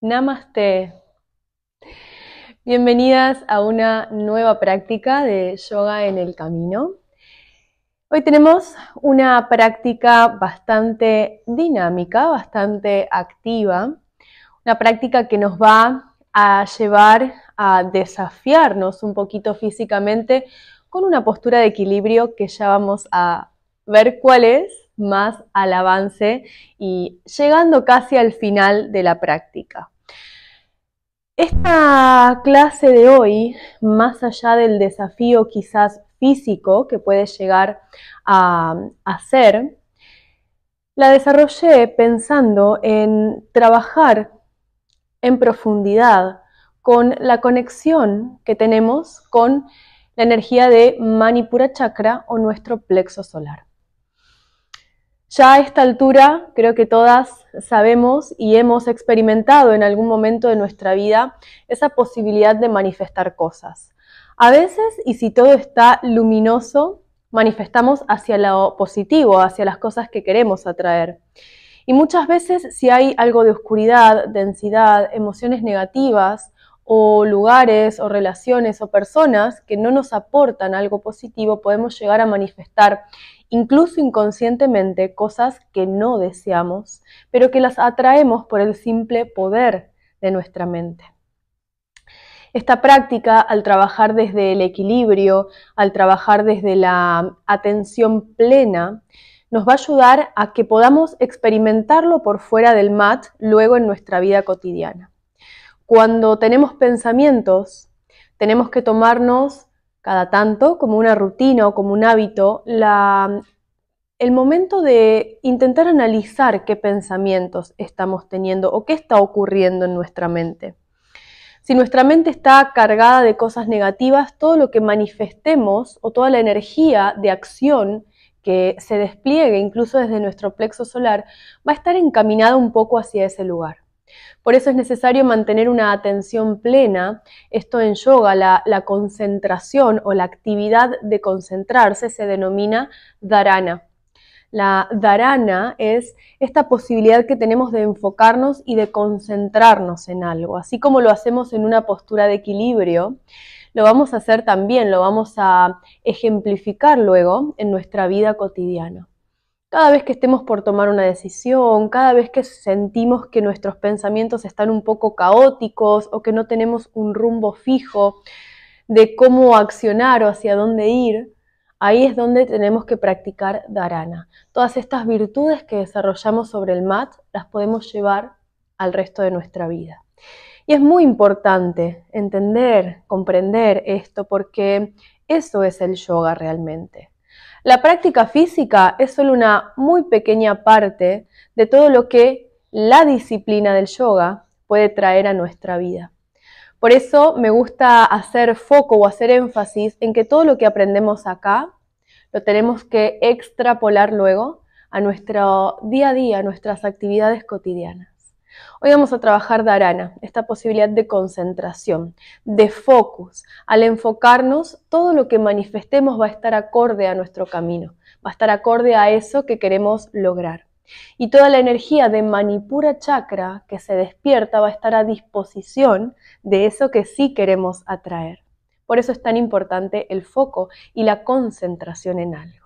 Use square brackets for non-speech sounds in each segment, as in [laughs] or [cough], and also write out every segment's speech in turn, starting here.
Namaste. Bienvenidas a una nueva práctica de yoga en el camino. Hoy tenemos una práctica bastante dinámica, bastante activa, una práctica que nos va a llevar a desafiarnos un poquito físicamente con una postura de equilibrio que ya vamos a ver cuál es más al avance y llegando casi al final de la práctica. Esta clase de hoy, más allá del desafío quizás físico que puede llegar a, hacer, la desarrollé pensando en trabajar en profundidad con la conexión que tenemos con la energía de Manipura Chakra o nuestro plexo solar. Ya a esta altura creo que todas sabemos y hemos experimentado en algún momento de nuestra vida esa posibilidad de manifestar cosas. A veces, y si todo está luminoso, manifestamos hacia lo positivo, hacia las cosas que queremos atraer. Y muchas veces si hay algo de oscuridad, densidad, emociones negativas, o lugares o relaciones o personas que no nos aportan algo positivo, podemos llegar a manifestar incluso inconscientemente cosas que no deseamos, pero que las atraemos por el simple poder de nuestra mente. Esta práctica, al trabajar desde el equilibrio, al trabajar desde la atención plena, nos va a ayudar a que podamos experimentarlo por fuera del mat luego en nuestra vida cotidiana. Cuando tenemos pensamientos, tenemos que tomarnos cada tanto como una rutina o como un hábito el momento de intentar analizar qué pensamientos estamos teniendo o qué está ocurriendo en nuestra mente. Si nuestra mente está cargada de cosas negativas, todo lo que manifestemos o toda la energía de acción que se despliegue incluso desde nuestro plexo solar va a estar encaminada un poco hacia ese lugar. Por eso es necesario mantener una atención plena. Esto en yoga, la, concentración o la actividad de concentrarse se denomina dharana. La dharana es esta posibilidad que tenemos de enfocarnos y de concentrarnos en algo. Así como lo hacemos en una postura de equilibrio, lo vamos a hacer también, lo vamos a ejemplificar luego en nuestra vida cotidiana. Cada vez que estemos por tomar una decisión, cada vez que sentimos que nuestros pensamientos están un poco caóticos o que no tenemos un rumbo fijo de cómo accionar o hacia dónde ir, ahí es donde tenemos que practicar dharana. Todas estas virtudes que desarrollamos sobre el mat las podemos llevar al resto de nuestra vida. Y es muy importante entender, comprender esto, porque eso es el yoga realmente. La práctica física es solo una muy pequeña parte de todo lo que la disciplina del yoga puede traer a nuestra vida. Por eso me gusta hacer foco o hacer énfasis en que todo lo que aprendemos acá lo tenemos que extrapolar luego a nuestro día a día, a nuestras actividades cotidianas. Hoy vamos a trabajar darana, esta posibilidad de concentración, de focus. Al enfocarnos, todo lo que manifestemos va a estar acorde a nuestro camino, va a estar acorde a eso que queremos lograr. Y toda la energía de Manipura Chakra que se despierta va a estar a disposición de eso que sí queremos atraer. Por eso es tan importante el foco y la concentración en algo.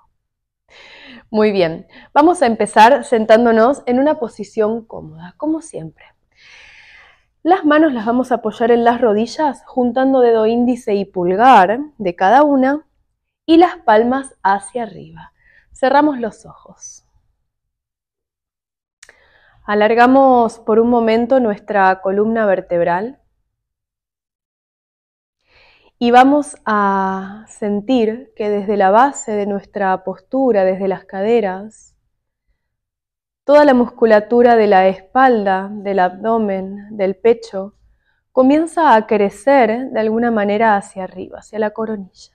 Muy bien, vamos a empezar sentándonos en una posición cómoda, como siempre. Las manos las vamos a apoyar en las rodillas, juntando dedo índice y pulgar de cada una y las palmas hacia arriba. Cerramos los ojos. Alargamos por un momento nuestra columna vertebral y vamos a sentir que desde la base de nuestra postura, desde las caderas, toda la musculatura de la espalda, del abdomen, del pecho, comienza a crecer de alguna manera hacia arriba, hacia la coronilla.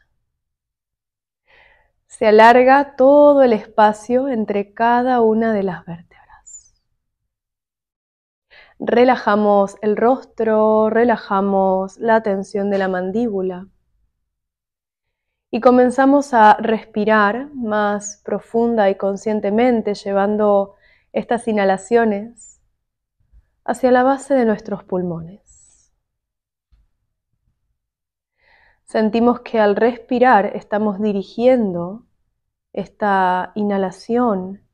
Se alarga todo el espacio entre cada una de las vértebras. Relajamos el rostro, relajamos la tensión de la mandíbula. Y comenzamos a respirar más profunda y conscientemente, llevando estas inhalaciones hacia la base de nuestros pulmones. Sentimos que al respirar estamos dirigiendo esta inhalación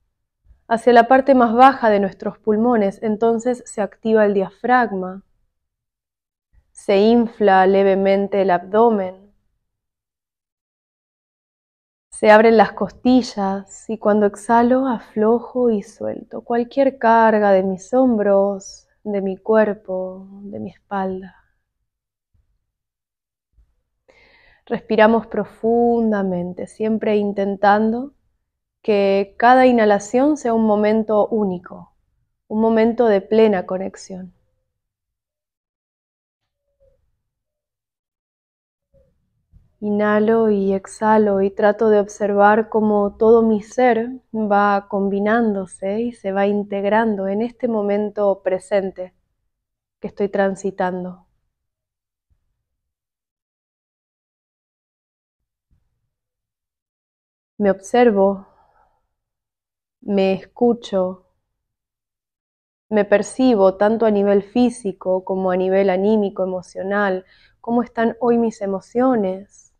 hacia la parte más baja de nuestros pulmones, entonces se activa el diafragma, se infla levemente el abdomen, se abren las costillas y cuando exhalo aflojo y suelto cualquier carga de mis hombros, de mi cuerpo, de mi espalda. Respiramos profundamente, siempre intentando que cada inhalación sea un momento único, un momento de plena conexión. Inhalo y exhalo y trato de observar cómo todo mi ser va combinándose y se va integrando en este momento presente que estoy transitando. Me observo me escucho, me percibo tanto a nivel físico como a nivel anímico, emocional, cómo están hoy mis emociones,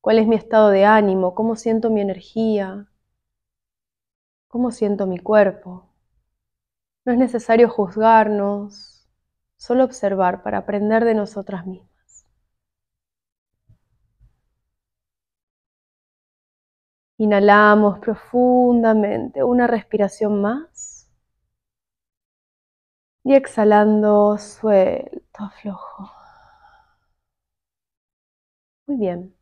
cuál es mi estado de ánimo, cómo siento mi energía, cómo siento mi cuerpo. No es necesario juzgarnos, solo observar para aprender de nosotras mismas. Inhalamos profundamente una respiración más. Y exhalando, suelto, aflojo. Muy bien.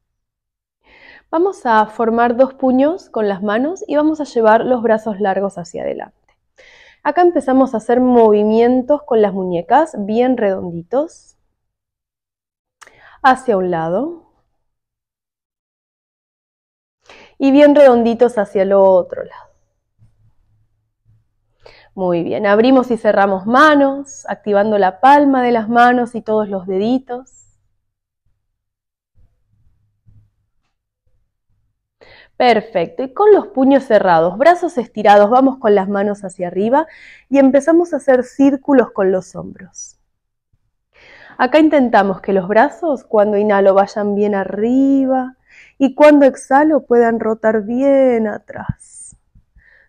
Vamos a formar dos puños con las manos y vamos a llevar los brazos largos hacia adelante. Acá empezamos a hacer movimientos con las muñecas bien redonditos. Hacia un lado, y bien redonditos hacia el otro lado. Muy bien, abrimos y cerramos manos, activando la palma de las manos y todos los deditos. Perfecto, y con los puños cerrados, brazos estirados, vamos con las manos hacia arriba y empezamos a hacer círculos con los hombros. Acá intentamos que los brazos, cuando inhalo, vayan bien arriba, y cuando exhalo puedan rotar bien atrás.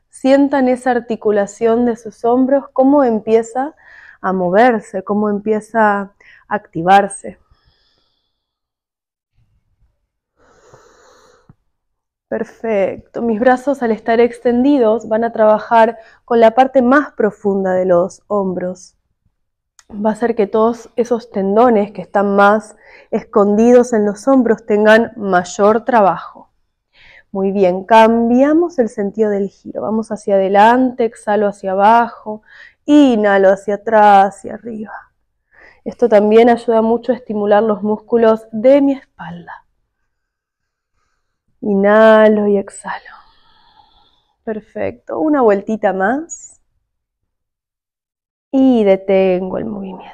Sientan esa articulación de sus hombros, cómo empieza a moverse, cómo empieza a activarse. Perfecto. Mis brazos al estar extendidos van a trabajar con la parte más profunda de los hombros va a hacer que todos esos tendones que están más escondidos en los hombros tengan mayor trabajo. Muy bien, cambiamos el sentido del giro. Vamos hacia adelante, exhalo hacia abajo, inhalo hacia atrás, hacia arriba. Esto también ayuda mucho a estimular los músculos de mi espalda. Inhalo y exhalo. Perfecto, una vueltita más y detengo el movimiento.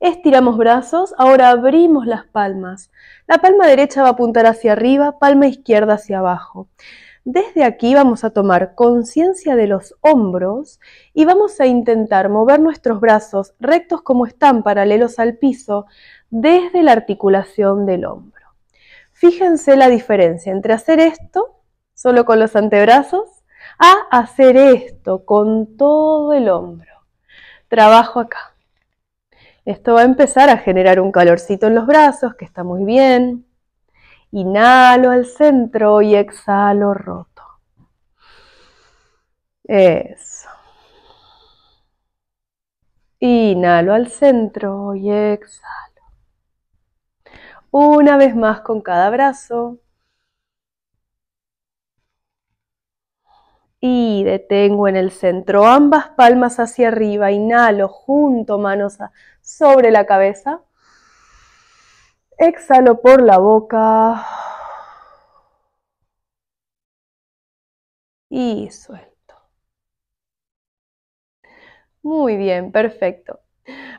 Estiramos brazos, ahora abrimos las palmas. La palma derecha va a apuntar hacia arriba, palma izquierda hacia abajo. Desde aquí vamos a tomar conciencia de los hombros y vamos a intentar mover nuestros brazos rectos como están, paralelos al piso, desde la articulación del hombro. Fíjense la diferencia entre hacer esto, solo con los antebrazos, a hacer esto con todo el hombro. Trabajo acá. Esto va a empezar a generar un calorcito en los brazos, que está muy bien. Inhalo al centro y exhalo roto. Eso. Inhalo al centro y exhalo. Una vez más con cada brazo. y detengo en el centro ambas palmas hacia arriba, inhalo, junto manos sobre la cabeza, exhalo por la boca y suelto. Muy bien, perfecto.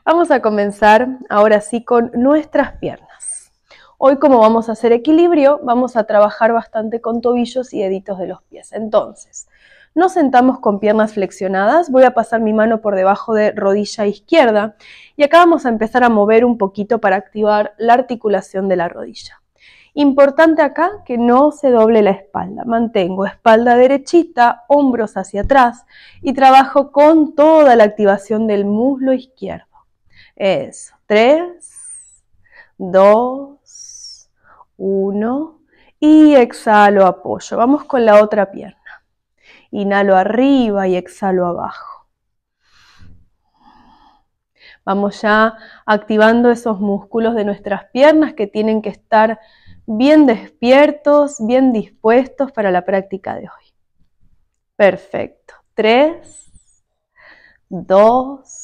Vamos a comenzar ahora sí con nuestras piernas. Hoy como vamos a hacer equilibrio, vamos a trabajar bastante con tobillos y deditos de los pies. Entonces, nos sentamos con piernas flexionadas, voy a pasar mi mano por debajo de rodilla izquierda y acá vamos a empezar a mover un poquito para activar la articulación de la rodilla. Importante acá que no se doble la espalda. Mantengo espalda derechita, hombros hacia atrás y trabajo con toda la activación del muslo izquierdo. Eso. 3, 2, uno. Y exhalo, apoyo. Vamos con la otra pierna. Inhalo arriba y exhalo abajo. Vamos ya activando esos músculos de nuestras piernas que tienen que estar bien despiertos, bien dispuestos para la práctica de hoy. Perfecto. Tres, dos,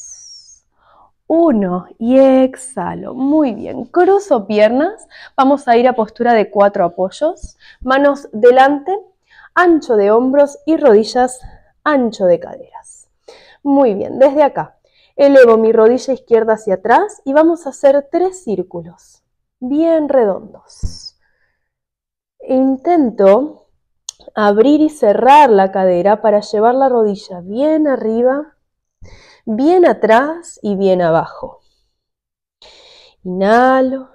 uno y exhalo. Muy bien. Cruzo piernas. Vamos a ir a postura de cuatro apoyos. Manos delante, ancho de hombros y rodillas, ancho de caderas. Muy bien. Desde acá. Elevo mi rodilla izquierda hacia atrás y vamos a hacer tres círculos. Bien redondos. E intento abrir y cerrar la cadera para llevar la rodilla bien arriba bien atrás y bien abajo. Inhalo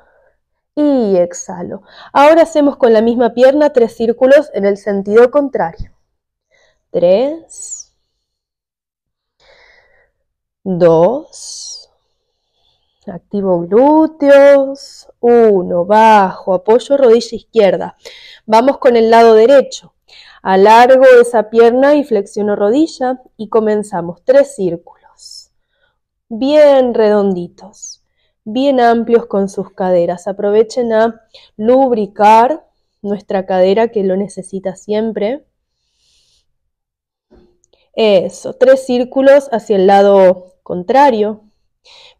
y exhalo. Ahora hacemos con la misma pierna tres círculos en el sentido contrario. Tres. Dos. Activo glúteos. Uno. Bajo. Apoyo rodilla izquierda. Vamos con el lado derecho. Alargo esa pierna y flexiono rodilla y comenzamos. Tres círculos bien redonditos, bien amplios con sus caderas. Aprovechen a lubricar nuestra cadera que lo necesita siempre. Eso, tres círculos hacia el lado contrario,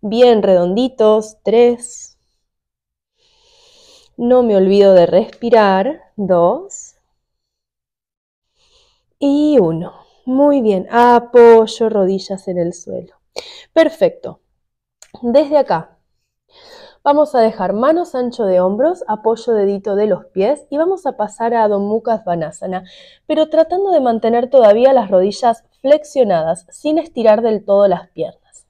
bien redonditos, tres. No me olvido de respirar, dos. Y uno. Muy bien, apoyo rodillas en el suelo. Perfecto. Desde acá vamos a dejar manos ancho de hombros, apoyo dedito de los pies y vamos a pasar a Adho Vanasana, pero tratando de mantener todavía las rodillas flexionadas sin estirar del todo las piernas.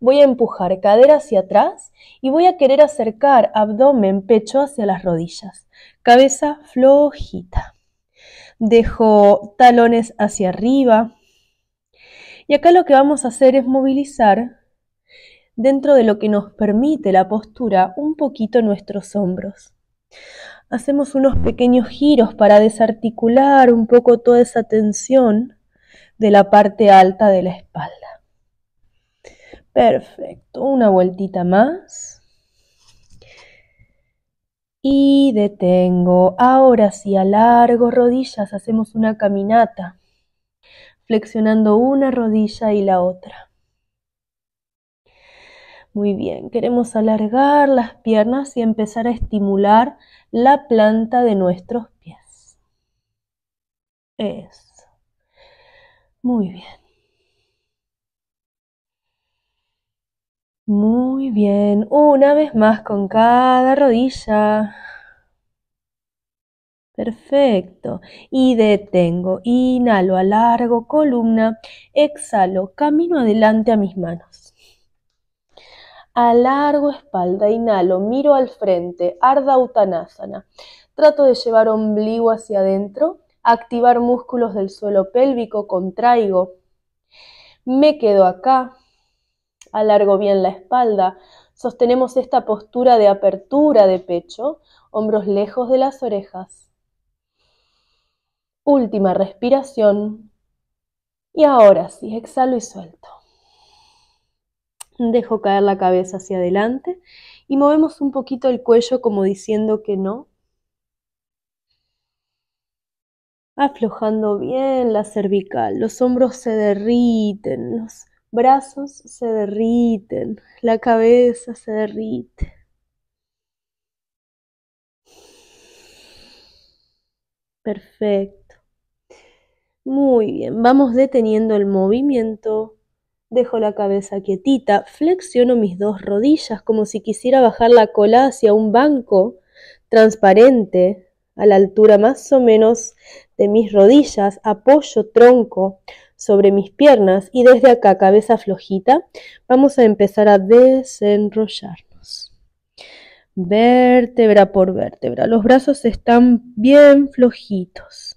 Voy a empujar cadera hacia atrás y voy a querer acercar abdomen, pecho hacia las rodillas. Cabeza flojita. Dejo talones hacia arriba, y acá lo que vamos a hacer es movilizar dentro de lo que nos permite la postura un poquito nuestros hombros. Hacemos unos pequeños giros para desarticular un poco toda esa tensión de la parte alta de la espalda. Perfecto, una vueltita más. Y detengo. Ahora sí, alargo rodillas, hacemos una caminata flexionando una rodilla y la otra. Muy bien, queremos alargar las piernas y empezar a estimular la planta de nuestros pies. Eso. Muy bien. Muy bien, una vez más con cada rodilla. Perfecto. Y detengo. Inhalo, alargo columna. Exhalo, camino adelante a mis manos. Alargo espalda, inhalo, miro al frente. Arda Uttanasana. Trato de llevar ombligo hacia adentro. Activar músculos del suelo pélvico, contraigo. Me quedo acá. Alargo bien la espalda. Sostenemos esta postura de apertura de pecho, hombros lejos de las orejas. Última respiración. Y ahora sí, exhalo y suelto. Dejo caer la cabeza hacia adelante y movemos un poquito el cuello como diciendo que no. Aflojando bien la cervical, los hombros se derriten, los brazos se derriten, la cabeza se derrite. Perfecto. Muy bien, vamos deteniendo el movimiento. Dejo la cabeza quietita, flexiono mis dos rodillas como si quisiera bajar la cola hacia un banco transparente a la altura más o menos de mis rodillas, apoyo tronco sobre mis piernas y desde acá, cabeza flojita, vamos a empezar a desenrollarnos. Vértebra por vértebra, los brazos están bien flojitos.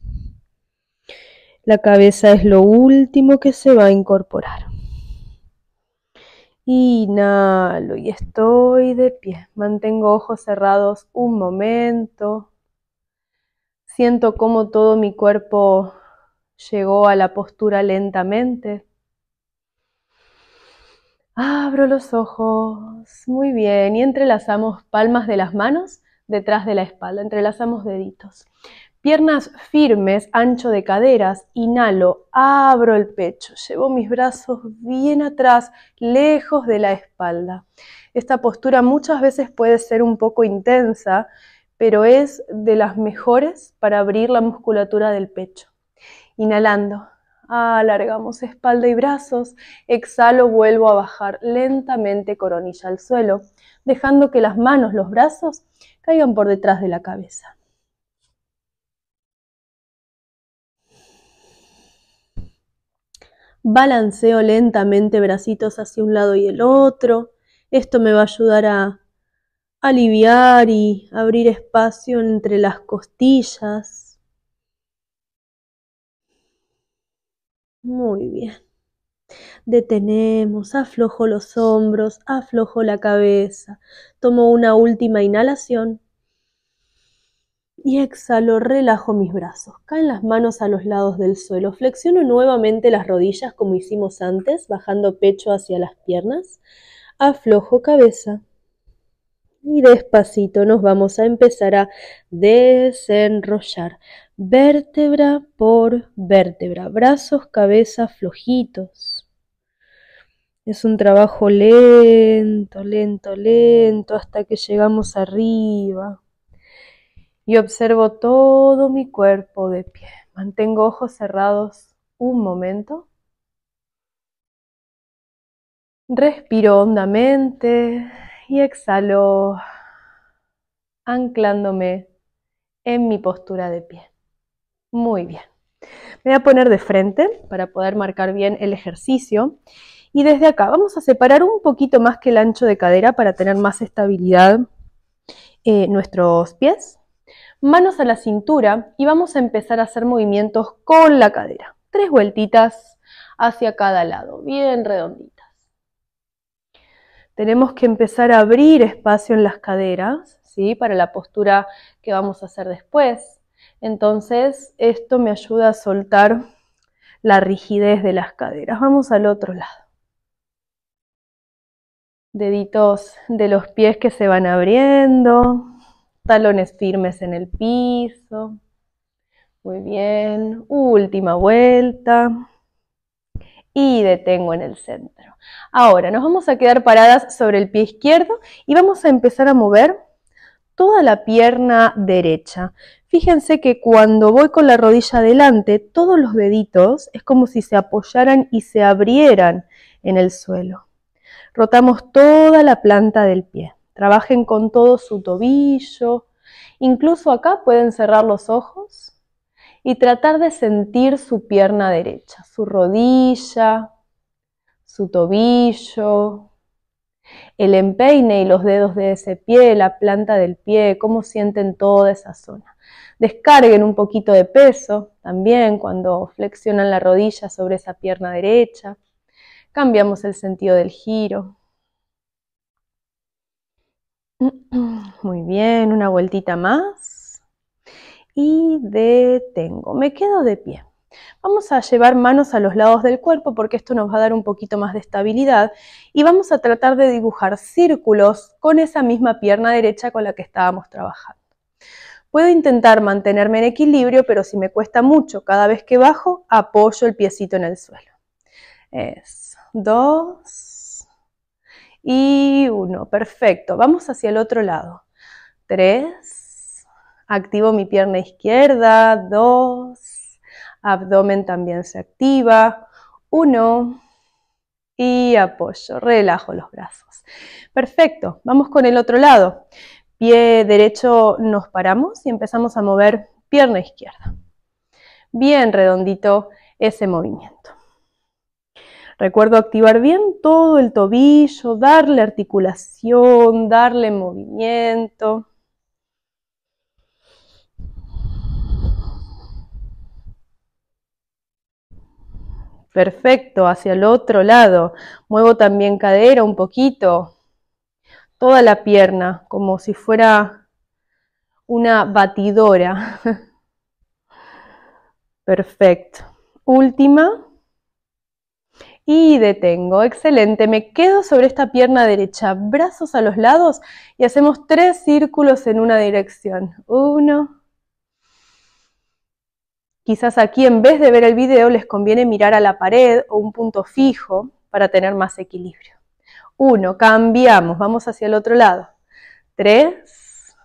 La cabeza es lo último que se va a incorporar. Inhalo y estoy de pie. Mantengo ojos cerrados un momento. Siento cómo todo mi cuerpo llegó a la postura lentamente. Abro los ojos. Muy bien. Y entrelazamos palmas de las manos detrás de la espalda. Entrelazamos deditos. Piernas firmes, ancho de caderas, inhalo, abro el pecho, llevo mis brazos bien atrás, lejos de la espalda. Esta postura muchas veces puede ser un poco intensa, pero es de las mejores para abrir la musculatura del pecho. Inhalando, alargamos espalda y brazos, exhalo, vuelvo a bajar lentamente coronilla al suelo, dejando que las manos, los brazos caigan por detrás de la cabeza. balanceo lentamente bracitos hacia un lado y el otro. Esto me va a ayudar a aliviar y abrir espacio entre las costillas. Muy bien. Detenemos, aflojo los hombros, aflojo la cabeza. Tomo una última inhalación y exhalo, relajo mis brazos. Caen las manos a los lados del suelo. Flexiono nuevamente las rodillas como hicimos antes, bajando pecho hacia las piernas. Aflojo cabeza. Y despacito nos vamos a empezar a desenrollar vértebra por vértebra, brazos, cabeza flojitos. Es un trabajo lento, lento, lento hasta que llegamos arriba y observo todo mi cuerpo de pie. Mantengo ojos cerrados un momento. Respiro hondamente y exhalo anclándome en mi postura de pie. Muy bien. Me voy a poner de frente para poder marcar bien el ejercicio. Y desde acá vamos a separar un poquito más que el ancho de cadera para tener más estabilidad eh, nuestros pies manos a la cintura y vamos a empezar a hacer movimientos con la cadera. Tres vueltitas hacia cada lado, bien redonditas. Tenemos que empezar a abrir espacio en las caderas, ¿sí? Para la postura que vamos a hacer después. Entonces, esto me ayuda a soltar la rigidez de las caderas. Vamos al otro lado. Deditos de los pies que se van abriendo, talones firmes en el piso. Muy bien, última vuelta. Y detengo en el centro. Ahora nos vamos a quedar paradas sobre el pie izquierdo y vamos a empezar a mover toda la pierna derecha. Fíjense que cuando voy con la rodilla adelante, todos los deditos es como si se apoyaran y se abrieran en el suelo. Rotamos toda la planta del pie. Trabajen con todo su tobillo. Incluso acá pueden cerrar los ojos y tratar de sentir su pierna derecha, su rodilla, su tobillo, el empeine y los dedos de ese pie, la planta del pie, cómo sienten toda esa zona. Descarguen un poquito de peso también cuando flexionan la rodilla sobre esa pierna derecha. Cambiamos el sentido del giro. [clears throat] Muy bien, una vueltita más. Y detengo, me quedo de pie. Vamos a llevar manos a los lados del cuerpo porque esto nos va a dar un poquito más de estabilidad y vamos a tratar de dibujar círculos con esa misma pierna derecha con la que estábamos trabajando. Puedo intentar mantenerme en equilibrio, pero si me cuesta mucho, cada vez que bajo, apoyo el piecito en el suelo. Es dos, y uno Perfecto. Vamos hacia el otro lado. 3. Activo mi pierna izquierda. Dos. Abdomen también se activa. Uno. Y apoyo. Relajo los brazos. Perfecto. Vamos con el otro lado. Pie derecho nos paramos y empezamos a mover pierna izquierda. Bien redondito ese movimiento. Recuerdo activar bien todo el tobillo, darle articulación, darle movimiento. Perfecto, hacia el otro lado. Muevo también cadera un poquito. Toda la pierna, como si fuera una batidora. [laughs] Perfecto. Última y detengo. Excelente, me quedo sobre esta pierna derecha, brazos a los lados y hacemos tres círculos en una dirección. Uno. Quizás aquí en vez de ver el video les conviene mirar a la pared o un punto fijo para tener más equilibrio. Uno, cambiamos, vamos hacia el otro lado. Tres.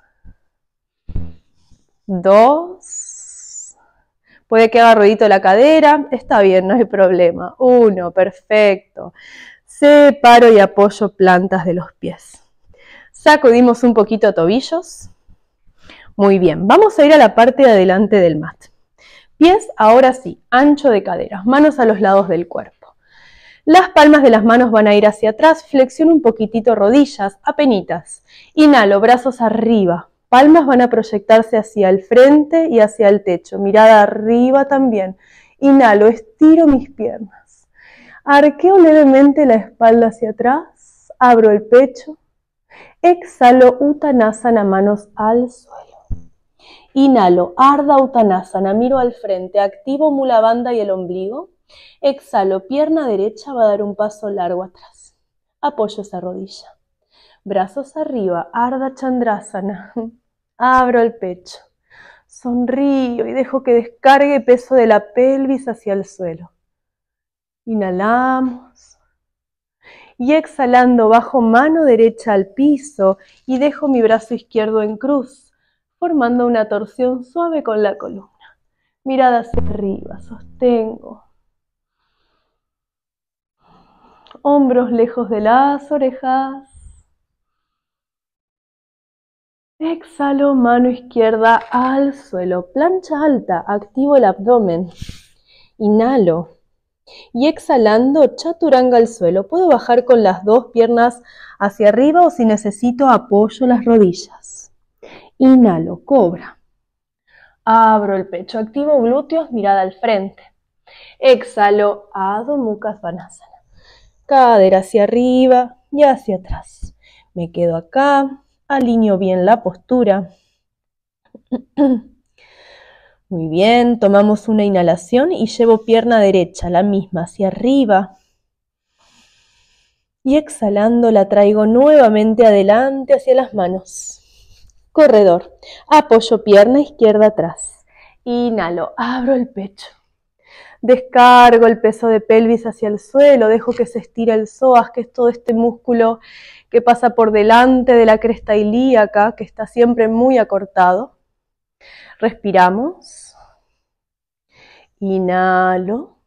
Dos. Puede que haga la cadera, está bien, no hay problema. Uno, perfecto. Separo y apoyo plantas de los pies. Sacudimos un poquito tobillos. Muy bien, vamos a ir a la parte de adelante del mat. Pies, ahora sí, ancho de caderas, manos a los lados del cuerpo. Las palmas de las manos van a ir hacia atrás, flexiono un poquitito rodillas, apenitas. Inhalo, brazos arriba. Palmas van a proyectarse hacia el frente y hacia el techo. Mirada arriba también. Inhalo, estiro mis piernas. Arqueo levemente la espalda hacia atrás. Abro el pecho. Exhalo Uttanasana, manos al suelo. Inhalo, arda Uttanasana, miro al frente, activo mula banda y el ombligo. Exhalo, pierna derecha va a dar un paso largo atrás. Apoyo esa rodilla. Brazos arriba, arda Chandrasana. [laughs] Abro el pecho. Sonrío y dejo que descargue peso de la pelvis hacia el suelo. Inhalamos. Y exhalando bajo mano derecha al piso y dejo mi brazo izquierdo en cruz, formando una torsión suave con la columna. Mirada hacia arriba, sostengo. Hombros lejos de las orejas. Exhalo, mano izquierda al suelo, plancha alta, activo el abdomen. Inhalo. Y exhalando, chaturanga al suelo. Puedo bajar con las dos piernas hacia arriba o si necesito apoyo las rodillas. Inhalo, cobra. Abro el pecho, activo glúteos, mirada al frente. Exhalo, Adho Mukha Svanasana. Cadera hacia arriba y hacia atrás. Me quedo acá. Alineo bien la postura. [clears throat] Muy bien, tomamos una inhalación y llevo pierna derecha, la misma, hacia arriba. Y exhalando la traigo nuevamente adelante hacia las manos. Corredor. Apoyo pierna izquierda atrás. Inhalo, abro el pecho. Descargo el peso de pelvis hacia el suelo, dejo que se estire el psoas, que es todo este músculo que pasa por delante de la cresta ilíaca, que está siempre muy acortado. Respiramos. Inhalo.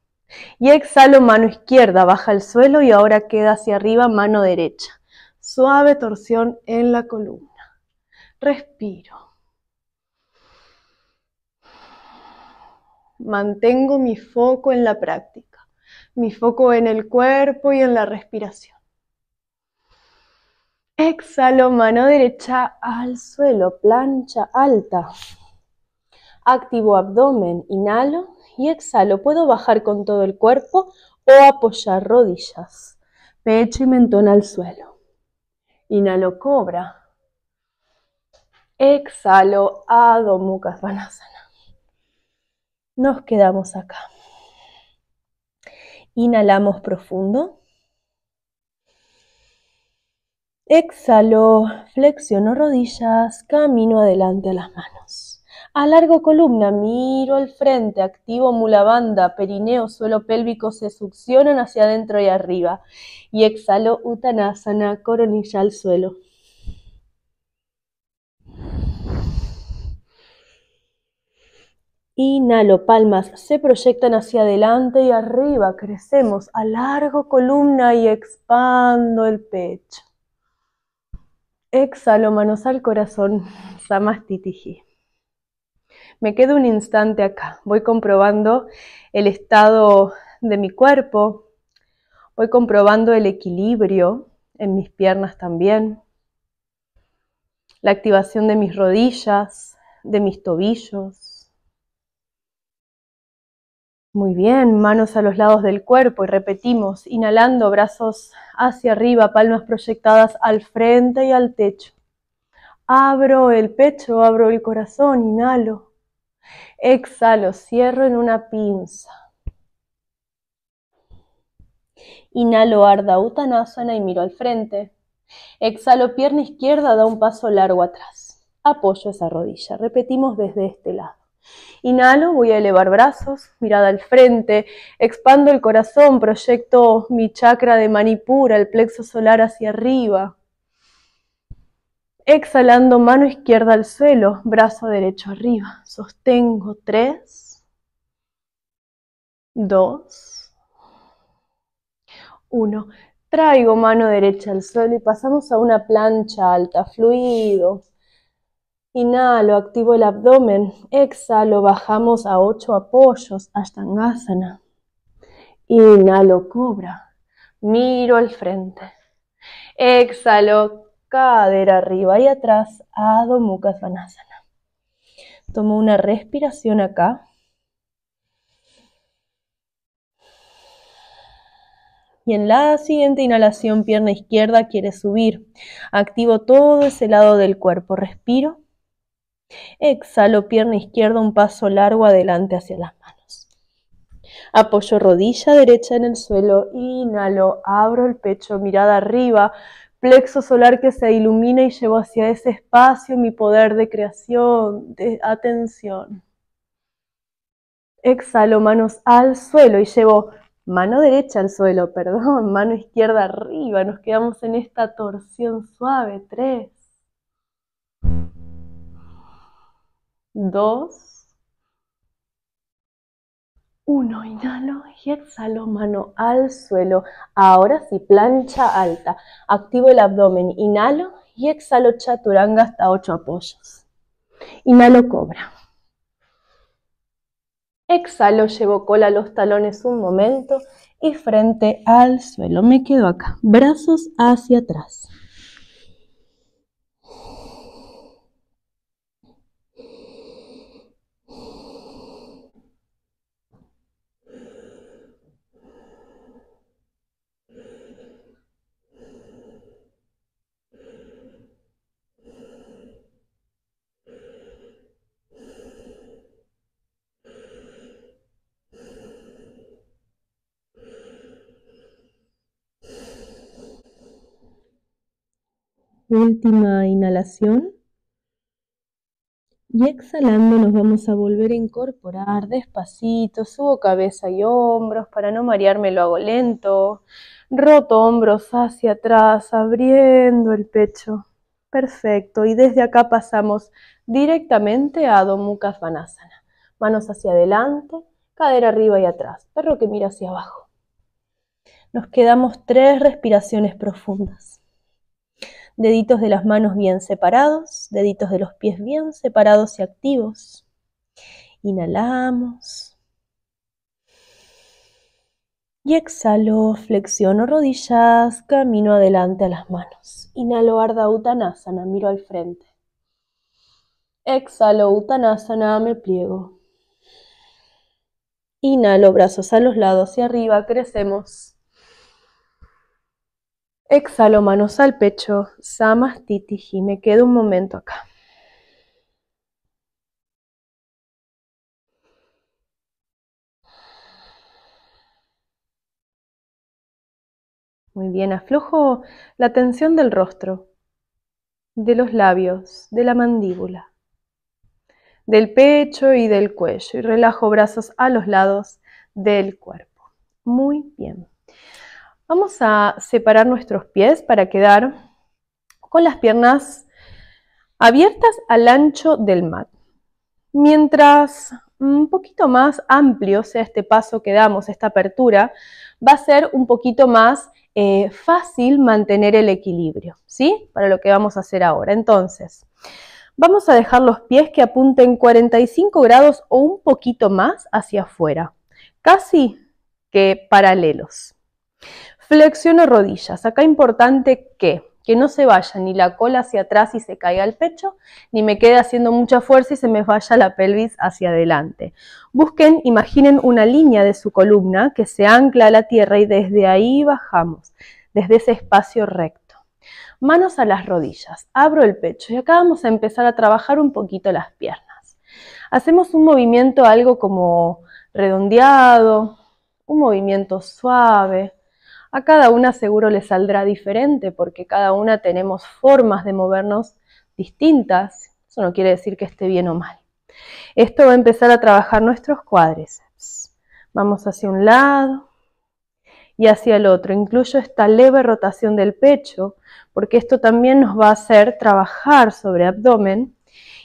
Y exhalo mano izquierda, baja al suelo y ahora queda hacia arriba mano derecha. Suave torsión en la columna. Respiro. mantengo mi foco en la práctica, mi foco en el cuerpo y en la respiración. Exhalo, mano derecha al suelo, plancha alta. Activo abdomen, inhalo y exhalo. Puedo bajar con todo el cuerpo o apoyar rodillas, pecho y mentón al suelo. Inhalo, cobra. Exhalo, Adho Mukha Svanasana nos quedamos acá. Inhalamos profundo. Exhalo, flexiono rodillas, camino adelante a las manos. Alargo columna, miro al frente, activo mulabanda, perineo, suelo pélvico se succionan hacia adentro y arriba. Y exhalo, utanasana, coronilla al suelo. Inhalo, palmas se proyectan hacia adelante y arriba. Crecemos, a largo columna y expando el pecho. Exhalo, manos al corazón, samastitihi. Me quedo un instante acá. Voy comprobando el estado de mi cuerpo. Voy comprobando el equilibrio en mis piernas también. La activación de mis rodillas, de mis tobillos muy bien, manos a los lados del cuerpo y repetimos, inhalando, brazos hacia arriba, palmas proyectadas al frente y al techo. Abro el pecho, abro el corazón, inhalo. Exhalo, cierro en una pinza. Inhalo Ardha utanasana y miro al frente. Exhalo pierna izquierda, da un paso largo atrás. Apoyo esa rodilla. Repetimos desde este lado. Inhalo, voy a elevar brazos, mirada al frente, expando el corazón, proyecto mi chakra de manipura, el plexo solar hacia arriba. Exhalando, mano izquierda al suelo, brazo derecho arriba. Sostengo tres, 2, 1. Traigo mano derecha al suelo y pasamos a una plancha alta, fluido, Inhalo, activo el abdomen. Exhalo, bajamos a ocho apoyos, Ashtangasana. Inhalo, cobra. Miro al frente. Exhalo, cadera arriba y atrás. Adho Mukha Tomo una respiración acá. y en la siguiente inhalación pierna izquierda quiere subir. Activo todo ese lado del cuerpo. Respiro. Exhalo pierna izquierda un paso largo adelante hacia las manos. Apoyo rodilla derecha en el suelo, inhalo, abro el pecho, mirada arriba, plexo solar que se ilumina y llevo hacia ese espacio mi poder de creación, de atención. Exhalo manos al suelo y llevo mano derecha al suelo, [laughs] perdón, mano izquierda arriba, nos quedamos en esta torsión suave, tres, dos, uno. Inhalo y exhalo, mano al suelo. Ahora sí, plancha alta. Activo el abdomen. Inhalo y exhalo chaturanga hasta ocho apoyos. Inhalo cobra. Exhalo, llevo cola a los talones un momento y frente al suelo. Me quedo acá, brazos hacia atrás. Última inhalación. Y exhalando nos vamos a volver a incorporar despacito, subo cabeza y hombros, para no marearme lo hago lento, roto hombros hacia atrás, abriendo el pecho. Perfecto, y desde acá pasamos directamente a Domuka Svanasana. Manos hacia adelante, cadera arriba y atrás, perro que mira hacia abajo. Nos quedamos tres respiraciones profundas deditos de las manos bien separados, deditos de los pies bien separados y activos. Inhalamos. Y exhalo, flexiono rodillas, camino adelante a las manos. Inhalo Ardha Uttanasana, miro al frente. Exhalo Uttanasana, me pliego. Inhalo, brazos a los lados y arriba, crecemos. Exhalo, manos al pecho, samastitihi. Me quedo un momento acá. Muy bien, aflojo la tensión del rostro, de los labios, de la mandíbula, del pecho y del cuello. Y relajo brazos a los lados del cuerpo. Muy bien. Vamos a separar nuestros pies para quedar con las piernas abiertas al ancho del mat. Mientras un poquito más amplio sea este paso que damos, esta apertura, va a ser un poquito más eh, fácil mantener el equilibrio, ¿sí? Para lo que vamos a hacer ahora. Entonces, vamos a dejar los pies que apunten 45 grados o un poquito más hacia afuera, casi que paralelos. Flexiono rodillas. Acá importante que, que no se vaya ni la cola hacia atrás y se caiga al pecho, ni me quede haciendo mucha fuerza y se me vaya la pelvis hacia adelante. Busquen, imaginen una línea de su columna que se ancla a la tierra y desde ahí bajamos, desde ese espacio recto manos a las rodillas, abro el pecho y acá vamos a empezar a trabajar un poquito las piernas. Hacemos un movimiento algo como redondeado, un movimiento suave, a cada una seguro le saldrá diferente porque cada una tenemos formas de movernos distintas. Eso no quiere decir que esté bien o mal. Esto va a empezar a trabajar nuestros cuádriceps. Vamos hacia un lado y hacia el otro. Incluyo esta leve rotación del pecho porque esto también nos va a hacer trabajar sobre abdomen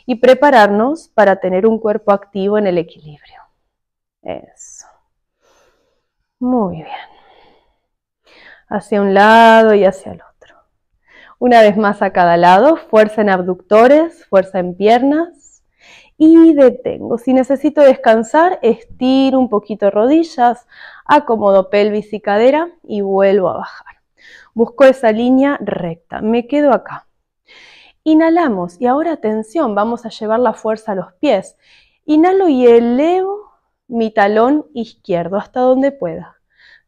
y prepararnos para tener un cuerpo activo en el equilibrio. Eso. Muy bien hacia un lado y hacia el otro. Una vez más a cada lado, fuerza en abductores, fuerza en piernas y detengo. Si necesito descansar, estiro un poquito rodillas, acomodo pelvis y cadera y vuelvo a bajar. Busco esa línea recta, me quedo acá. Inhalamos y ahora atención, vamos a llevar la fuerza a los pies. Inhalo y elevo mi talón izquierdo hasta donde pueda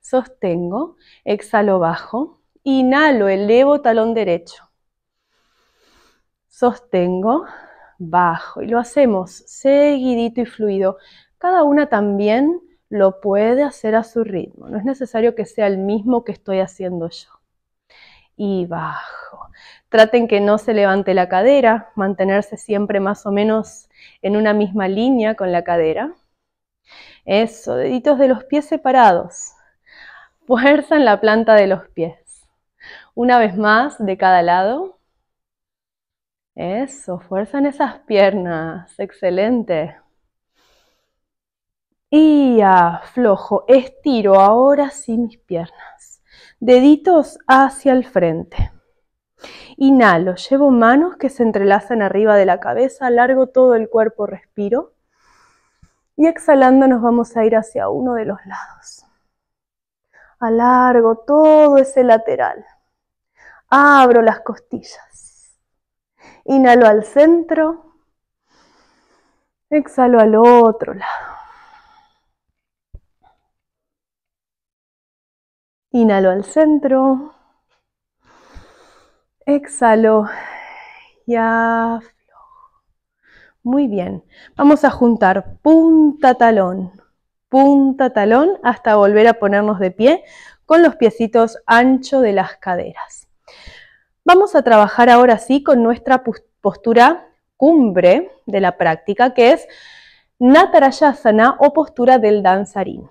sostengo, exhalo bajo, inhalo, elevo talón derecho, sostengo, bajo. Y lo hacemos seguidito y fluido. Cada una también lo puede hacer a su ritmo. No es necesario que sea el mismo que estoy haciendo yo. Y bajo. Traten que no se levante la cadera, mantenerse siempre más o menos en una misma línea con la cadera. Eso, deditos de los pies separados. Fuerza en la planta de los pies. Una vez más, de cada lado. Eso, fuerza en esas piernas. Excelente. Y aflojo, estiro ahora sí mis piernas. Deditos hacia el frente. Inhalo, llevo manos que se entrelazan arriba de la cabeza, largo todo el cuerpo, respiro. Y exhalando nos vamos a ir hacia uno de los lados alargo todo ese lateral. Abro las costillas. Inhalo al centro. Exhalo al otro lado. Inhalo al centro. Exhalo y aflojo. Muy bien. Vamos a juntar punta talón punta talón hasta volver a ponernos de pie con los piecitos ancho de las caderas. Vamos a trabajar ahora sí con nuestra postura cumbre de la práctica, que es Natarayasana o postura del danzarín.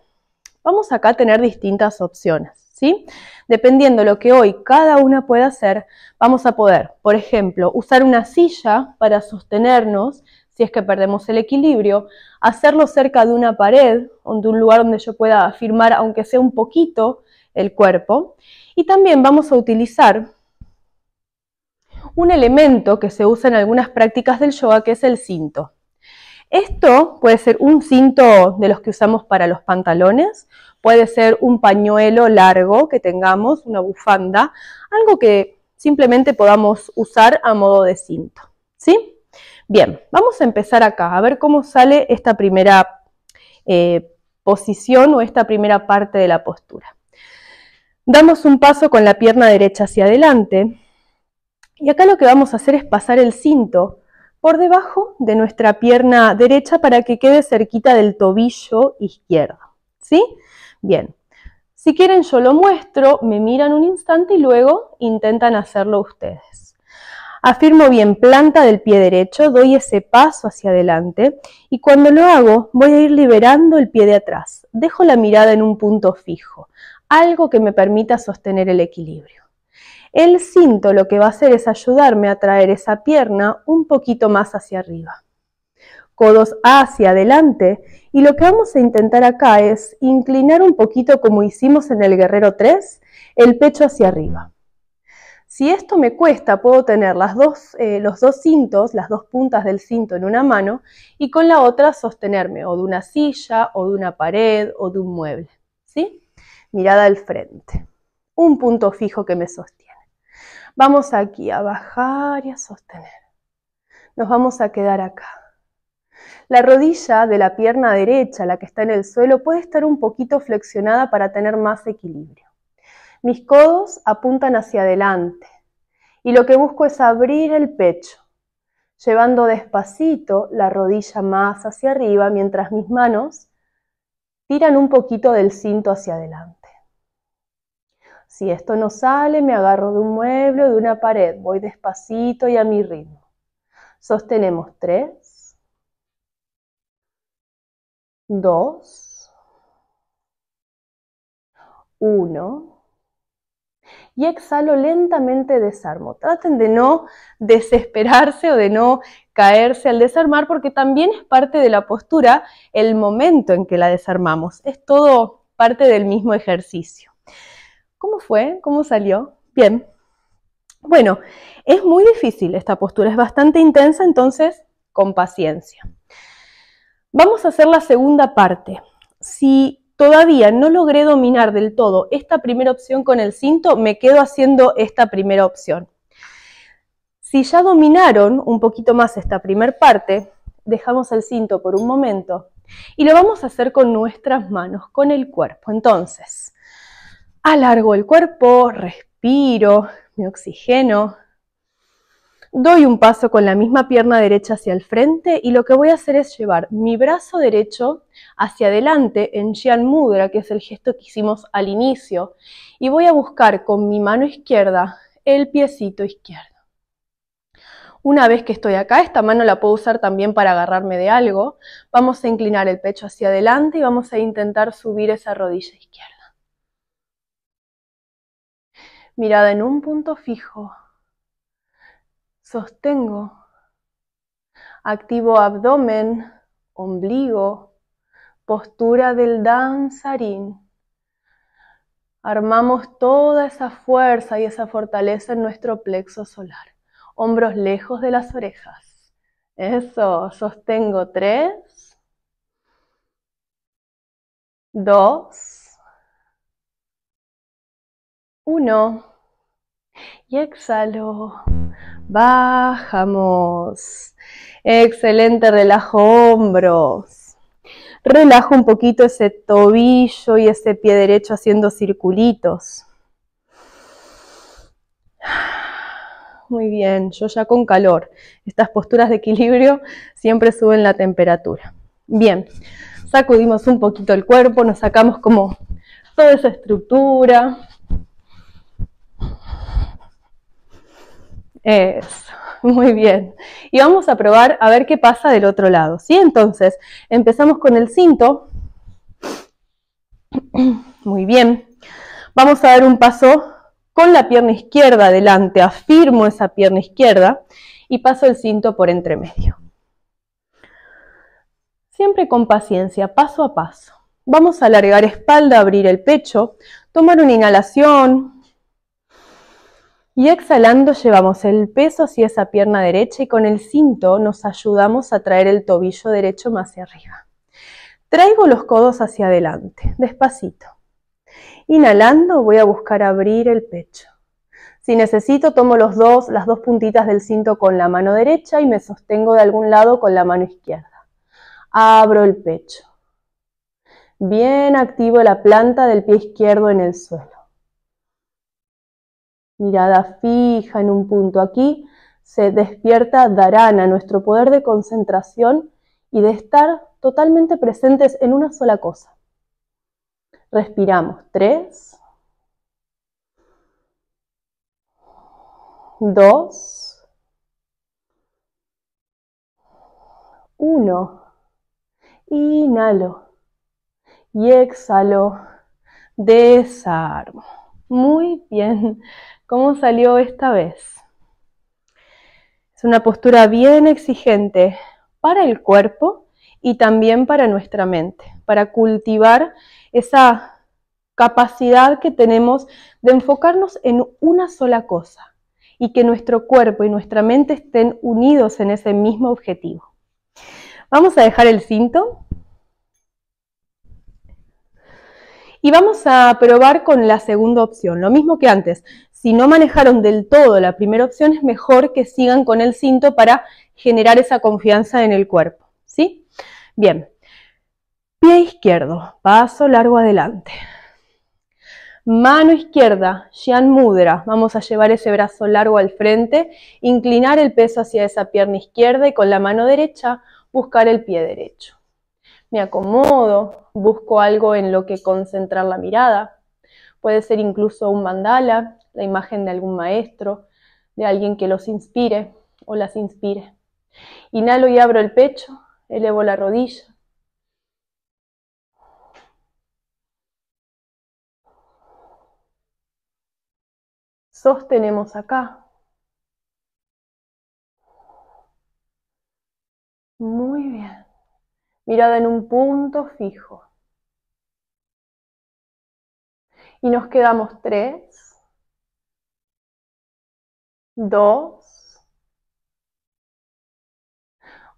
Vamos acá a tener distintas opciones, ¿sí? Dependiendo lo que hoy cada una pueda hacer, vamos a poder, por ejemplo, usar una silla para sostenernos si es que perdemos el equilibrio, hacerlo cerca de una pared o de un lugar donde yo pueda afirmar, aunque sea un poquito, el cuerpo. Y también vamos a utilizar un elemento que se usa en algunas prácticas del yoga, que es el cinto. Esto puede ser un cinto de los que usamos para los pantalones, puede ser un pañuelo largo que tengamos, una bufanda, algo que simplemente podamos usar a modo de cinto. ¿Sí? Bien, vamos a empezar acá, a ver cómo sale esta primera eh, posición o esta primera parte de la postura. Damos un paso con la pierna derecha hacia adelante y acá lo que vamos a hacer es pasar el cinto por debajo de nuestra pierna derecha para que quede cerquita del tobillo izquierdo. ¿Sí? Bien. Si quieren yo lo muestro, me miran un instante y luego intentan hacerlo ustedes. Afirmo bien planta del pie derecho, doy ese paso hacia adelante y cuando lo hago voy a ir liberando el pie de atrás. Dejo la mirada en un punto fijo, algo que me permita sostener el equilibrio. El cinto lo que va a hacer es ayudarme a traer esa pierna un poquito más hacia arriba. Codos hacia adelante y lo que vamos a intentar acá es inclinar un poquito como hicimos en el guerrero 3, el pecho hacia arriba. Si esto me cuesta, puedo tener las dos, eh, los dos cintos, las dos puntas del cinto en una mano y con la otra sostenerme o de una silla o de una pared o de un mueble. ¿sí? Mirada al frente. Un punto fijo que me sostiene. Vamos aquí a bajar y a sostener. Nos vamos a quedar acá. La rodilla de la pierna derecha, la que está en el suelo, puede estar un poquito flexionada para tener más equilibrio. Mis codos apuntan hacia adelante y lo que busco es abrir el pecho, llevando despacito la rodilla más hacia arriba mientras mis manos tiran un poquito del cinto hacia adelante. Si esto no sale, me agarro de un mueble o de una pared, voy despacito y a mi ritmo. Sostenemos 3, 2, 1 y exhalo lentamente desarmo. Traten de no desesperarse o de no caerse al desarmar porque también es parte de la postura el momento en que la desarmamos. Es todo parte del mismo ejercicio. ¿Cómo fue? ¿Cómo salió? Bien. Bueno, es muy difícil esta postura, es bastante intensa, entonces con paciencia. Vamos a hacer la segunda parte. Si todavía no logré dominar del todo esta primera opción con el cinto, me quedo haciendo esta primera opción. Si ya dominaron un poquito más esta primera parte, dejamos el cinto por un momento y lo vamos a hacer con nuestras manos, con el cuerpo. Entonces, alargo el cuerpo, respiro, me oxigeno, Doy un paso con la misma pierna derecha hacia el frente y lo que voy a hacer es llevar mi brazo derecho hacia adelante en Jian Mudra, que es el gesto que hicimos al inicio, y voy a buscar con mi mano izquierda el piecito izquierdo. Una vez que estoy acá, esta mano la puedo usar también para agarrarme de algo, vamos a inclinar el pecho hacia adelante y vamos a intentar subir esa rodilla izquierda. Mirada en un punto fijo, sostengo, activo abdomen, ombligo, postura del danzarín. Armamos toda esa fuerza y esa fortaleza en nuestro plexo solar. Hombros lejos de las orejas. Eso, sostengo tres, dos, uno y exhalo. Bajamos. Excelente, relajo hombros. Relajo un poquito ese tobillo y ese pie derecho haciendo circulitos. Muy bien, yo ya con calor. Estas posturas de equilibrio siempre suben la temperatura. Bien, sacudimos un poquito el cuerpo, nos sacamos como toda esa estructura, Eso, [laughs] muy bien. Y vamos a probar a ver qué pasa del otro lado. ¿sí? Entonces, empezamos con el cinto. [clears throat] Muy bien. Vamos a dar un paso con la pierna izquierda adelante. Afirmo esa pierna izquierda y paso el cinto por entre medio. Siempre con paciencia, paso a paso. Vamos a alargar espalda, abrir el pecho, tomar una inhalación, y exhalando llevamos el peso hacia esa pierna derecha y con el cinto nos ayudamos a traer el tobillo derecho más hacia arriba. Traigo los codos hacia adelante, despacito. Inhalando voy a buscar abrir el pecho. Si necesito tomo los dos, las dos puntitas del cinto con la mano derecha y me sostengo de algún lado con la mano izquierda. Abro el pecho. Bien activo la planta del pie izquierdo en el suelo mirada fija en un punto. Aquí se despierta Darana, nuestro poder de concentración y de estar totalmente presentes en una sola cosa. Respiramos. Tres. Dos. Uno. Inhalo. Y exhalo. Desarmo. Muy bien. ¿Cómo salió esta vez? Es una postura bien exigente para el cuerpo y también para nuestra mente, para cultivar esa capacidad que tenemos de enfocarnos en una sola cosa y que nuestro cuerpo y nuestra mente estén unidos en ese mismo objetivo. Vamos a dejar el cinto y vamos a probar con la segunda opción, lo mismo que antes si no manejaron del todo la primera opción, es mejor que sigan con el cinto para generar esa confianza en el cuerpo, ¿sí? Bien, pie izquierdo, paso largo adelante. Mano izquierda, Shian Mudra. Vamos a llevar ese brazo largo al frente, inclinar el peso hacia esa pierna izquierda y con la mano derecha buscar el pie derecho. Me acomodo, busco algo en lo que concentrar la mirada. Puede ser incluso un mandala la imagen de algún maestro, de alguien que los inspire o las inspire. Inhalo y abro el pecho, elevo la rodilla. Sostenemos acá. Muy bien. Mirada en un punto fijo. Y nos quedamos tres, dos,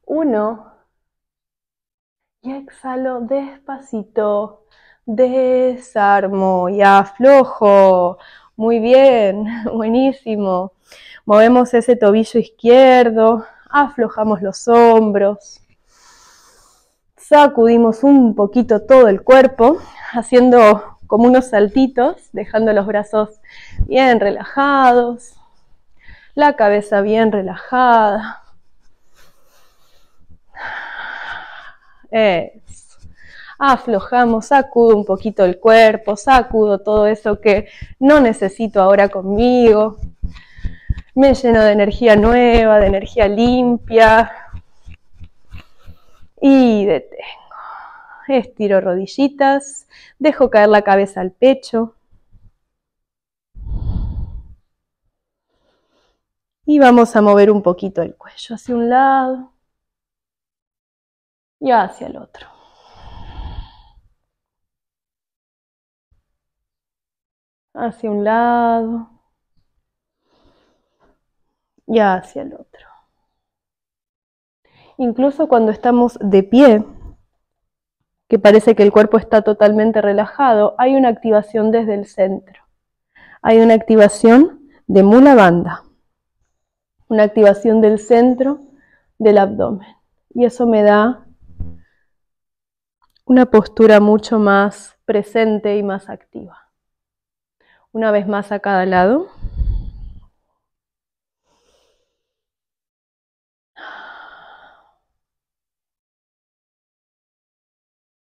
uno. Y exhalo despacito, desarmo y aflojo. Muy bien, [laughs] buenísimo. Movemos ese tobillo izquierdo, aflojamos los hombros, sacudimos un poquito todo el cuerpo, haciendo como unos saltitos, dejando los brazos bien relajados, la cabeza bien relajada. Eso. Aflojamos, sacudo un poquito el cuerpo, sacudo todo eso que no necesito ahora conmigo. Me lleno de energía nueva, de energía limpia. Y detengo. Estiro rodillitas, dejo caer la cabeza al pecho. Y vamos a mover un poquito el cuello hacia un lado y hacia el otro. Hacia un lado y hacia el otro. Incluso cuando estamos de pie, que parece que el cuerpo está totalmente relajado, hay una activación desde el centro. Hay una activación de mula banda una activación del centro del abdomen. Y eso me da una postura mucho más presente y más activa. Una vez más a cada lado.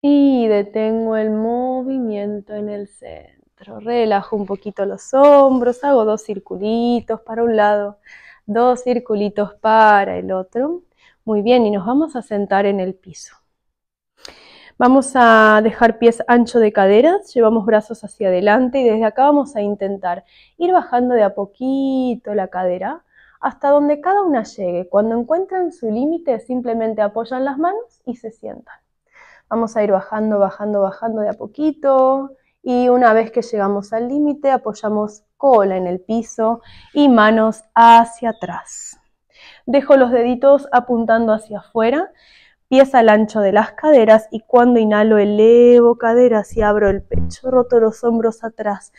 Y detengo el movimiento en el centro. Relajo un poquito los hombros, hago dos circulitos para un lado dos circulitos para el otro. Muy bien, y nos vamos a sentar en el piso. Vamos a dejar pies ancho de caderas, llevamos brazos hacia adelante y desde acá vamos a intentar ir bajando de a poquito la cadera hasta donde cada una llegue. Cuando encuentren su límite simplemente apoyan las manos y se sientan. Vamos a ir bajando, bajando, bajando de a poquito, y una vez que llegamos al límite apoyamos cola en el piso y manos hacia atrás. Dejo los deditos apuntando hacia afuera, pies al ancho de las caderas y cuando inhalo elevo caderas y abro el pecho, roto los hombros atrás.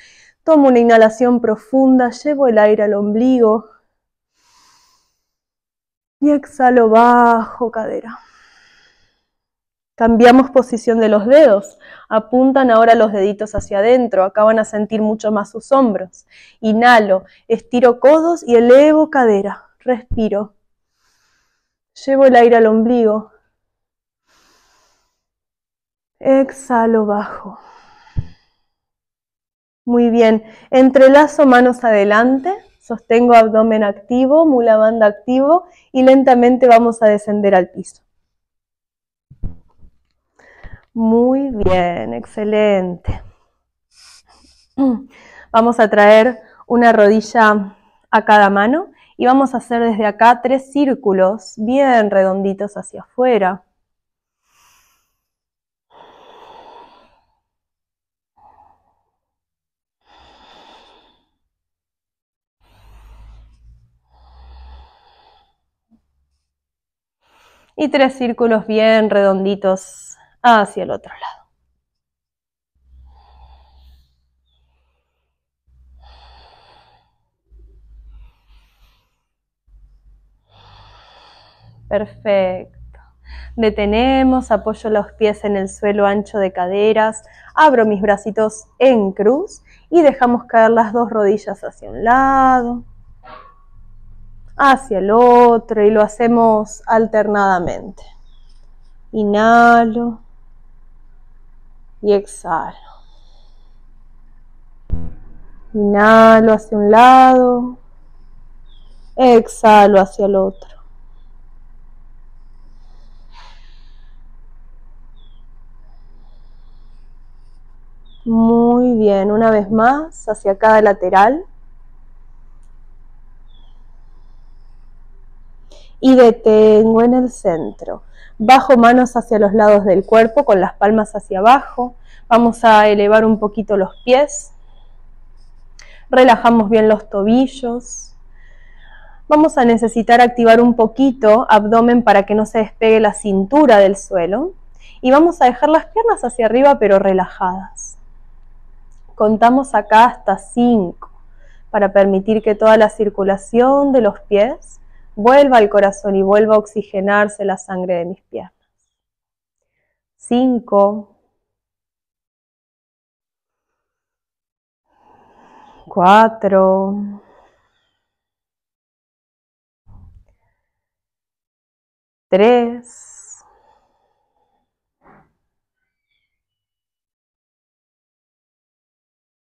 Tomo una inhalación profunda, llevo el aire al ombligo y exhalo bajo cadera. Cambiamos posición de los dedos. Apuntan ahora los deditos hacia adentro. Acaban a sentir mucho más sus hombros. Inhalo, estiro codos y elevo cadera. Respiro. Llevo el aire al ombligo. Exhalo bajo. Muy bien. Entrelazo manos adelante. Sostengo abdomen activo, mula banda activo y lentamente vamos a descender al piso. Muy bien, excelente. [clears throat] Vamos a traer una rodilla a cada mano y vamos a hacer desde acá tres círculos bien redonditos hacia afuera. Y tres círculos bien redonditos hacia el otro lado. Perfecto. Detenemos, apoyo los pies en el suelo ancho de caderas, abro mis bracitos en cruz y dejamos caer las dos rodillas hacia un lado, hacia el otro y lo hacemos alternadamente. Inhalo y exhalo. Inhalo hacia un lado, exhalo hacia el otro. Muy bien, una vez más hacia cada lateral. y detengo en el centro. Bajo manos hacia los lados del cuerpo con las palmas hacia abajo. Vamos a elevar un poquito los pies. Relajamos bien los tobillos. Vamos a necesitar activar un poquito abdomen para que no se despegue la cintura del suelo. Y vamos a dejar las piernas hacia arriba pero relajadas. Contamos acá hasta 5 para permitir que toda la circulación de los pies vuelva al corazón y vuelvo a oxigenarse la sangre de mis piernas. 5, 4, 3,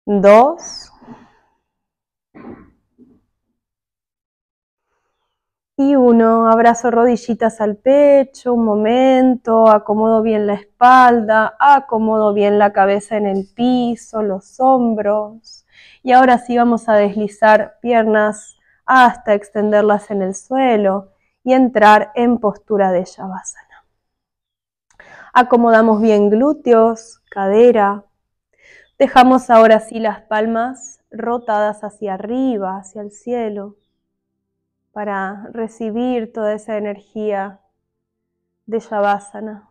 2, Y uno, abrazo rodillitas al pecho, un momento, acomodo bien la espalda, acomodo bien la cabeza en el piso, los hombros. Y ahora sí vamos a deslizar piernas hasta extenderlas en el suelo y entrar en postura de Shavasana. Acomodamos bien glúteos, cadera. Dejamos ahora sí las palmas rotadas hacia arriba, hacia el cielo para recibir toda esa energía de Shavasana.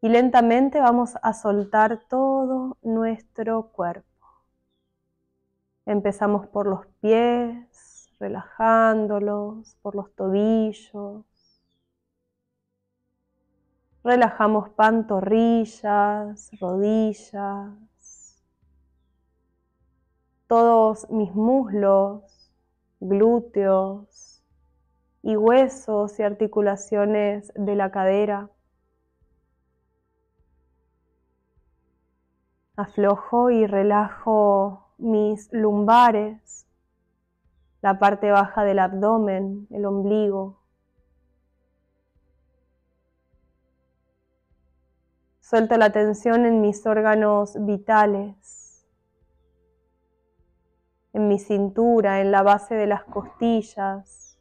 Y lentamente vamos a soltar todo nuestro cuerpo. Empezamos por los pies, relajándolos, por los tobillos. Relajamos pantorrillas, rodillas, todos mis muslos, glúteos y huesos y articulaciones de la cadera. Aflojo y relajo mis lumbares, la parte baja del abdomen, el ombligo. Suelto la tensión en mis órganos vitales en mi cintura, en la base de las costillas.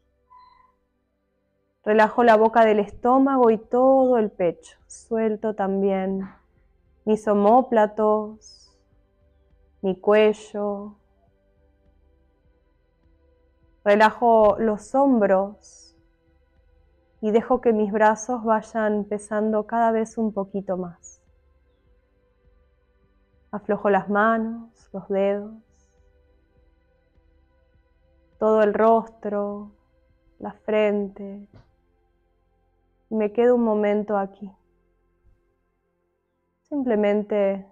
Relajo la boca del estómago y todo el pecho. Suelto también mis omóplatos, mi cuello. Relajo los hombros y dejo que mis brazos vayan pesando cada vez un poquito más. Aflojo las manos, los dedos todo el rostro, la frente. Y me quedo un momento aquí. Simplemente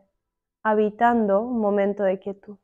habitando un momento de quietud.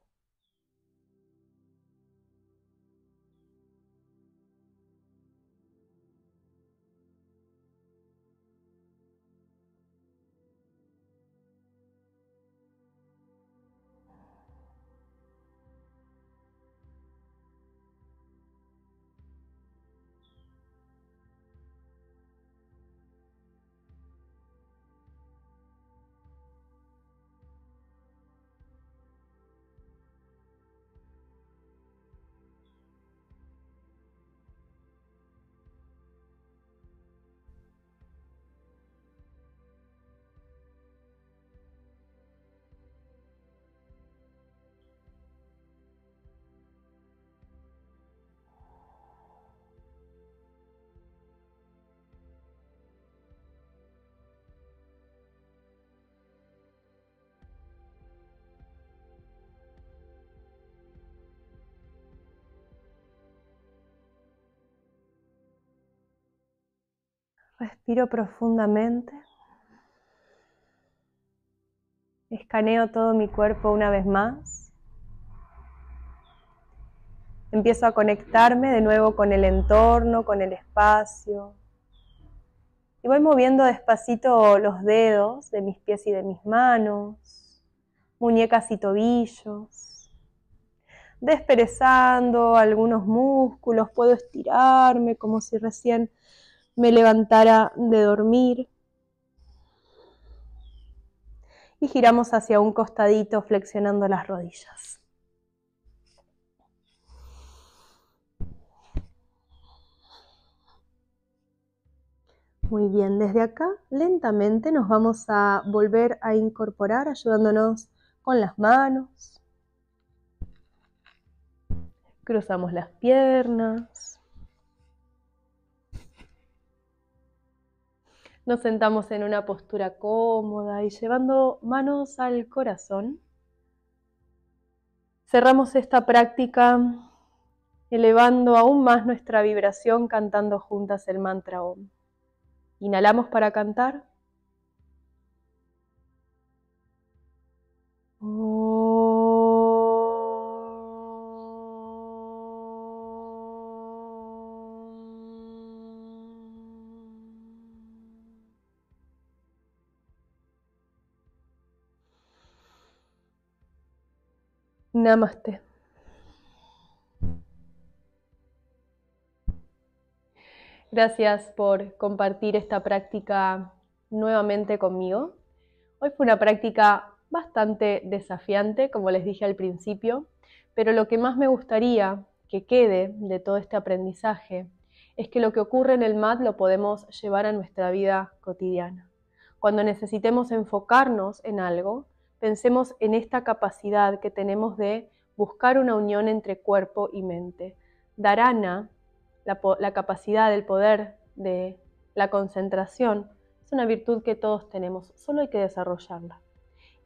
Respiro profundamente. Escaneo todo mi cuerpo una vez más. Empiezo a conectarme de nuevo con el entorno, con el espacio. Y voy moviendo despacito los dedos de mis pies y de mis manos, muñecas y tobillos. Desperezando algunos músculos, puedo estirarme como si recién me levantara de dormir. Y giramos hacia un costadito flexionando las rodillas. Muy bien, desde acá lentamente nos vamos a volver a incorporar ayudándonos con las manos. Cruzamos las piernas. Nos sentamos en una postura cómoda y llevando manos al corazón. Cerramos esta práctica elevando aún más nuestra vibración cantando juntas el mantra OM. Inhalamos para cantar. Gracias por compartir esta práctica nuevamente conmigo. Hoy fue una práctica bastante desafiante, como les dije al principio, pero lo que más me gustaría que quede de todo este aprendizaje es que lo que ocurre en el MAT lo podemos llevar a nuestra vida cotidiana. Cuando necesitemos enfocarnos en algo, Pensemos en esta capacidad que tenemos de buscar una unión entre cuerpo y mente. Darana, la, la capacidad, el poder de la concentración, es una virtud que todos tenemos, solo hay que desarrollarla.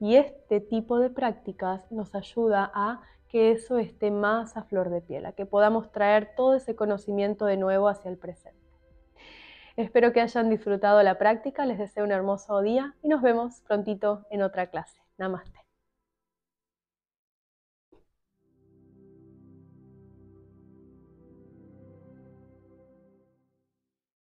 Y este tipo de prácticas nos ayuda a que eso esté más a flor de piel, a que podamos traer todo ese conocimiento de nuevo hacia el presente. Espero que hayan disfrutado la práctica, les deseo un hermoso día y nos vemos prontito en otra clase. Namaste.